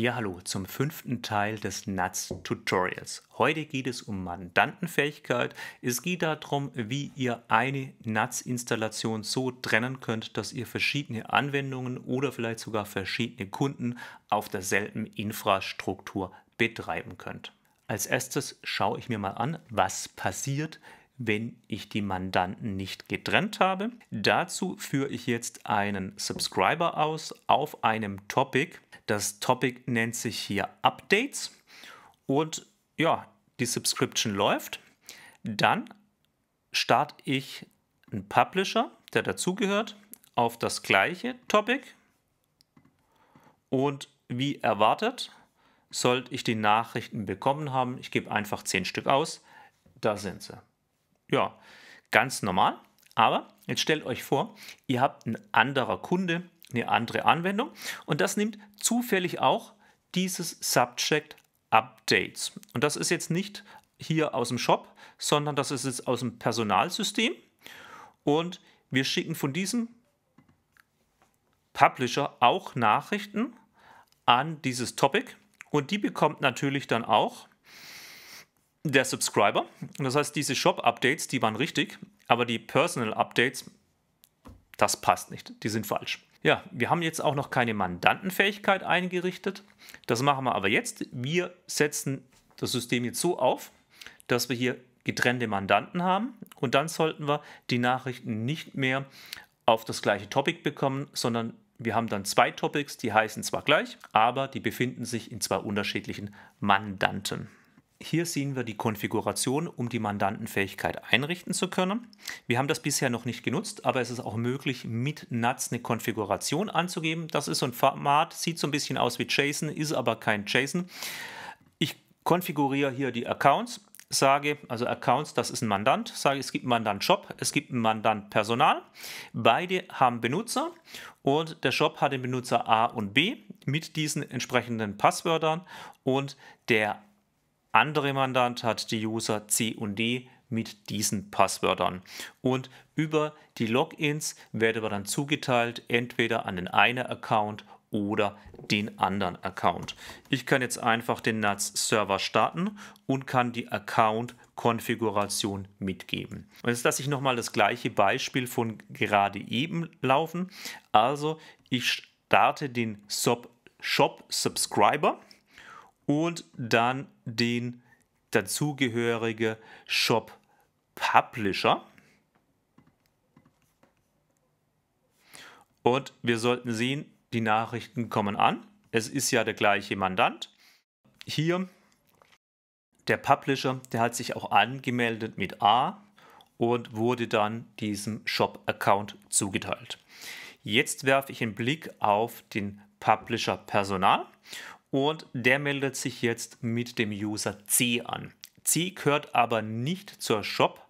Ja, hallo zum fünften Teil des NATS Tutorials. Heute geht es um Mandantenfähigkeit. Es geht darum, wie ihr eine NATS-Installation so trennen könnt, dass ihr verschiedene Anwendungen oder vielleicht sogar verschiedene Kunden auf derselben Infrastruktur betreiben könnt. Als erstes schaue ich mir mal an, was passiert, wenn ich die Mandanten nicht getrennt habe. Dazu führe ich jetzt einen Subscriber aus auf einem Topic. Das Topic nennt sich hier Updates und ja, die Subscription läuft. Dann starte ich einen Publisher, der dazugehört, auf das gleiche Topic und wie erwartet sollte ich die Nachrichten bekommen haben. Ich gebe einfach 10 Stück aus. Da sind sie ja, ganz normal. Aber jetzt stellt euch vor, ihr habt ein anderer Kunde, eine andere Anwendung und das nimmt zufällig auch dieses Subject Updates. Und das ist jetzt nicht hier aus dem Shop, sondern das ist jetzt aus dem Personalsystem. Und wir schicken von diesem Publisher auch Nachrichten an dieses Topic und die bekommt natürlich dann auch der Subscriber. Das heißt, diese Shop-Updates, die waren richtig, aber die Personal-Updates, das passt nicht. Die sind falsch. Ja, wir haben jetzt auch noch keine Mandantenfähigkeit eingerichtet. Das machen wir aber jetzt. Wir setzen das System jetzt so auf, dass wir hier getrennte Mandanten haben und dann sollten wir die Nachrichten nicht mehr auf das gleiche Topic bekommen, sondern wir haben dann zwei Topics, die heißen zwar gleich, aber die befinden sich in zwei unterschiedlichen Mandanten. Hier sehen wir die Konfiguration, um die Mandantenfähigkeit einrichten zu können. Wir haben das bisher noch nicht genutzt, aber es ist auch möglich, mit NUTS eine Konfiguration anzugeben. Das ist so ein Format, sieht so ein bisschen aus wie JSON, ist aber kein JSON. Ich konfiguriere hier die Accounts, sage, also Accounts, das ist ein Mandant, sage, es gibt einen Mandant Shop, es gibt einen Mandant Personal. Beide haben Benutzer und der Shop hat den Benutzer A und B mit diesen entsprechenden Passwörtern und der andere Mandant hat die User C und D mit diesen Passwörtern. Und über die Logins werden wir dann zugeteilt, entweder an den einen Account oder den anderen Account. Ich kann jetzt einfach den NATS Server starten und kann die Account Konfiguration mitgeben. Und jetzt lasse ich nochmal das gleiche Beispiel von gerade eben laufen. Also ich starte den Sub Shop Subscriber und dann den dazugehörige Shop Publisher. Und wir sollten sehen, die Nachrichten kommen an. Es ist ja der gleiche Mandant. Hier der Publisher, der hat sich auch angemeldet mit A und wurde dann diesem Shop-Account zugeteilt. Jetzt werfe ich einen Blick auf den Publisher Personal und der meldet sich jetzt mit dem User C an. C gehört aber nicht zur Shop,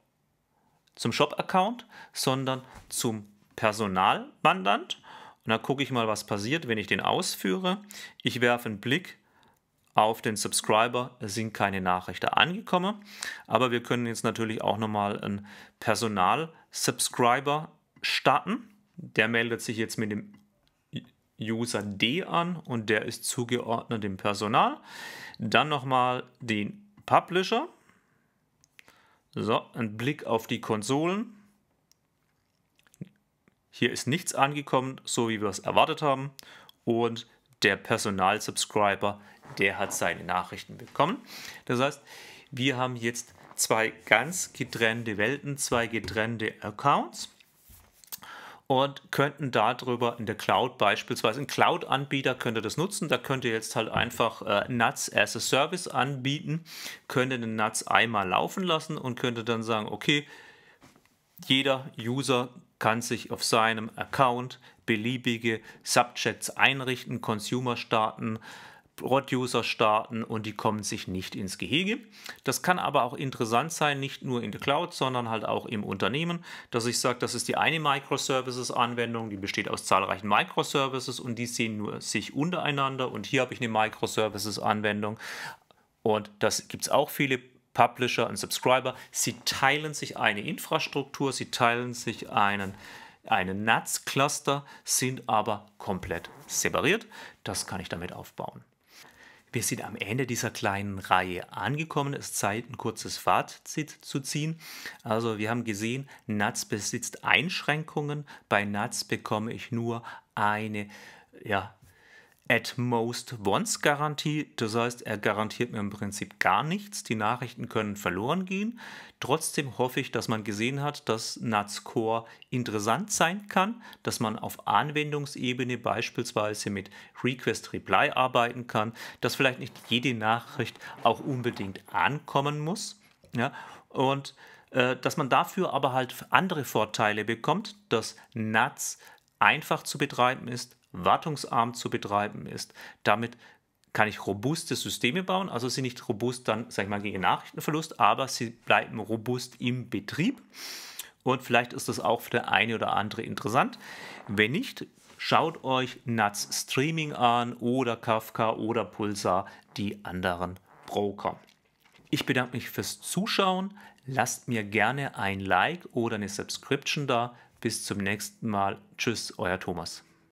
zum Shop-Account, sondern zum Personalmandant. Und da gucke ich mal, was passiert, wenn ich den ausführe. Ich werfe einen Blick auf den Subscriber es sind keine Nachrichten angekommen, aber wir können jetzt natürlich auch nochmal einen Personal-Subscriber starten. Der meldet sich jetzt mit dem User D an und der ist zugeordnet dem Personal. Dann nochmal den Publisher. So, ein Blick auf die Konsolen. Hier ist nichts angekommen, so wie wir es erwartet haben. Und der Personal-Subscriber, der hat seine Nachrichten bekommen. Das heißt, wir haben jetzt zwei ganz getrennte Welten, zwei getrennte Accounts und könnten darüber in der Cloud beispielsweise, ein Cloud-Anbieter könnte das nutzen, da könnt ihr jetzt halt einfach äh, NUTS as a Service anbieten, könnte den NUTS einmal laufen lassen und könnte dann sagen, okay, jeder User kann sich auf seinem Account beliebige Subjects einrichten, Consumer starten, Producer starten und die kommen sich nicht ins Gehege. Das kann aber auch interessant sein, nicht nur in der Cloud, sondern halt auch im Unternehmen, dass ich sage, das ist die eine Microservices-Anwendung, die besteht aus zahlreichen Microservices und die sehen nur sich untereinander und hier habe ich eine Microservices-Anwendung und das gibt es auch viele Publisher und Subscriber. Sie teilen sich eine Infrastruktur, sie teilen sich einen einen NATS-Cluster, sind aber komplett separiert. Das kann ich damit aufbauen. Wir sind am Ende dieser kleinen Reihe angekommen. Es ist Zeit, ein kurzes Fazit zu ziehen. Also wir haben gesehen, NATS besitzt Einschränkungen. Bei NATS bekomme ich nur eine ja, at most once Garantie. Das heißt, er garantiert mir im Prinzip gar nichts. Die Nachrichten können verloren gehen. Trotzdem hoffe ich, dass man gesehen hat, dass NATS Core interessant sein kann, dass man auf Anwendungsebene beispielsweise mit Request Reply arbeiten kann, dass vielleicht nicht jede Nachricht auch unbedingt ankommen muss. Ja, und äh, dass man dafür aber halt andere Vorteile bekommt, dass NATS einfach zu betreiben ist, wartungsarm zu betreiben ist. Damit kann ich robuste Systeme bauen, also sind nicht robust dann, sag ich mal, gegen Nachrichtenverlust, aber sie bleiben robust im Betrieb. Und vielleicht ist das auch für der eine oder andere interessant. Wenn nicht, schaut euch NATS Streaming an oder Kafka oder Pulsar, die anderen Broker. Ich bedanke mich fürs Zuschauen. Lasst mir gerne ein Like oder eine Subscription da. Bis zum nächsten Mal. Tschüss, euer Thomas.